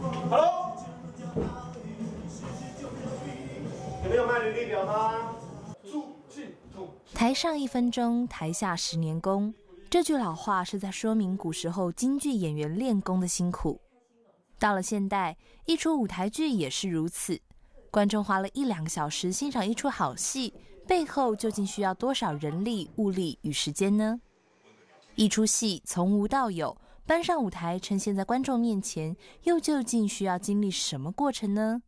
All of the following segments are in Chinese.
Hello，有没有卖履历表吗？台上一分钟，台下十年功。这句老话是在说明古时候京剧演员练功的辛苦。到了现代，一出舞台剧也是如此。观众花了一两个小时欣赏一出好戏，背后究竟需要多少人力、物力与时间呢？一出戏从无到有。搬上舞台，呈现在观众面前，又究竟需要经历什么过程呢？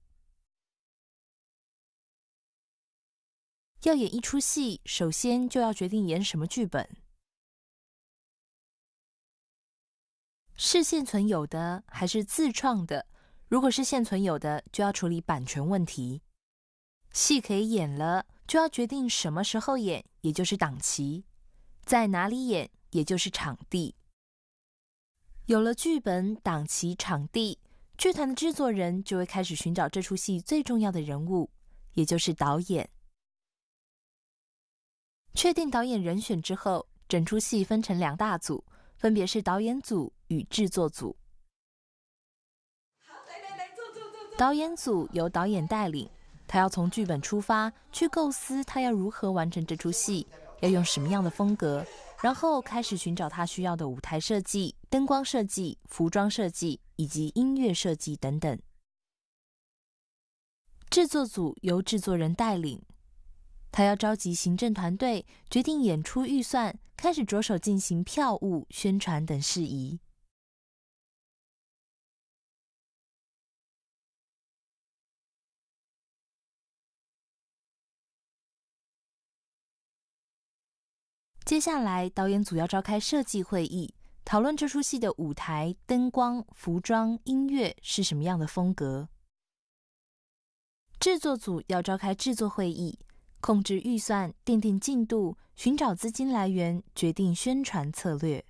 要演一出戏，首先就要决定演什么剧本，是现存有的还是自创的。如果是现存有的，就要处理版权问题。戏可以演了，就要决定什么时候演，也就是档期，在哪里演，也就是场地。有了剧本、档期、场地，剧团的制作人就会开始寻找这出戏最重要的人物，也就是导演。确定导演人选之后，整出戏分成两大组，分别是导演组与制作组。导演组由导演带领，他要从剧本出发，去构思他要如何完成这出戏，要用什么样的风格。然后开始寻找他需要的舞台设计、灯光设计、服装设计以及音乐设计等等。制作组由制作人带领，他要召集行政团队，决定演出预算，开始着手进行票务、宣传等事宜。接下来，导演组要召开设计会议，讨论这出戏的舞台、灯光、服装、音乐是什么样的风格。制作组要召开制作会议，控制预算、奠定进度、寻找资金来源、决定宣传策略。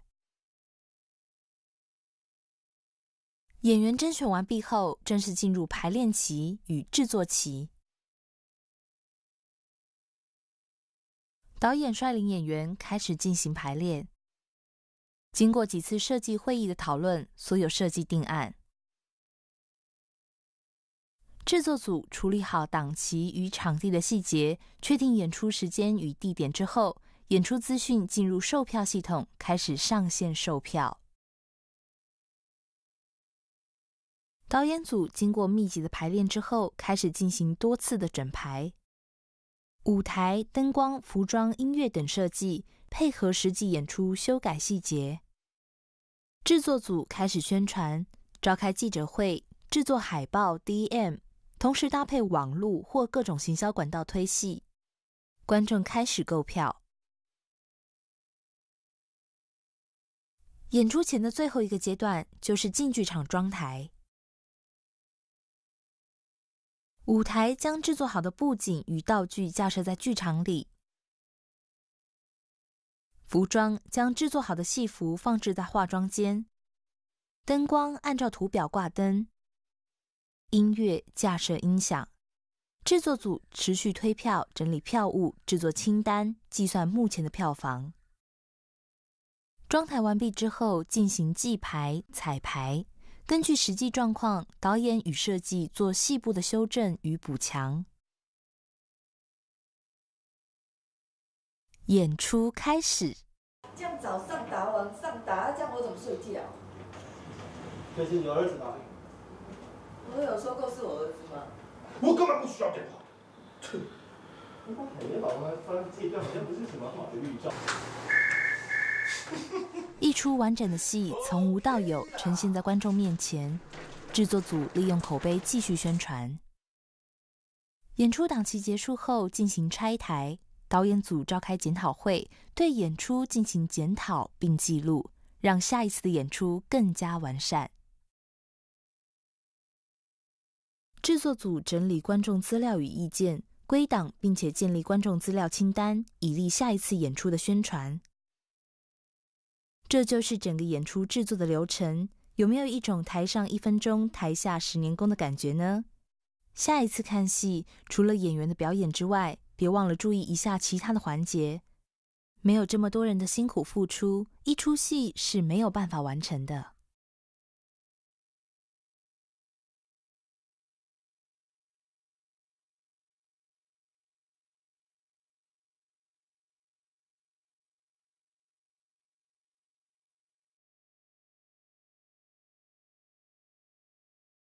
演员甄选完毕后，正式进入排练期与制作期。导演率领演员开始进行排练。经过几次设计会议的讨论，所有设计定案。制作组处理好档期与场地的细节，确定演出时间与地点之后，演出资讯进入售票系统，开始上线售票。导演组经过密集的排练之后，开始进行多次的整排。舞台、灯光、服装、音乐等设计，配合实际演出修改细节。制作组开始宣传，召开记者会，制作海报、DM，同时搭配网路或各种行销管道推戏。观众开始购票。演出前的最后一个阶段就是进剧场装台。舞台将制作好的布景与道具架设在剧场里，服装将制作好的戏服放置在化妆间，灯光按照图表挂灯，音乐架设音响，制作组持续推票整理票务制作清单，计算目前的票房。装台完毕之后进行记牌、彩排。根据实际状况，导演与设计做细部的修正与补强。演出开始。这样早上打，晚上打，这样我怎么睡觉？这是你儿子打我有说过是我儿子吗？我根本不需要电话。你看，海绵宝这一好像不是什么好的预兆。一出完整的戏从无到有呈现在观众面前，制作组利用口碑继续宣传。演出档期结束后进行拆台，导演组召开检讨会，对演出进行检讨并记录，让下一次的演出更加完善。制作组整理观众资料与意见，归档并且建立观众资料清单，以利下一次演出的宣传。这就是整个演出制作的流程，有没有一种台上一分钟，台下十年功的感觉呢？下一次看戏，除了演员的表演之外，别忘了注意一下其他的环节。没有这么多人的辛苦付出，一出戏是没有办法完成的。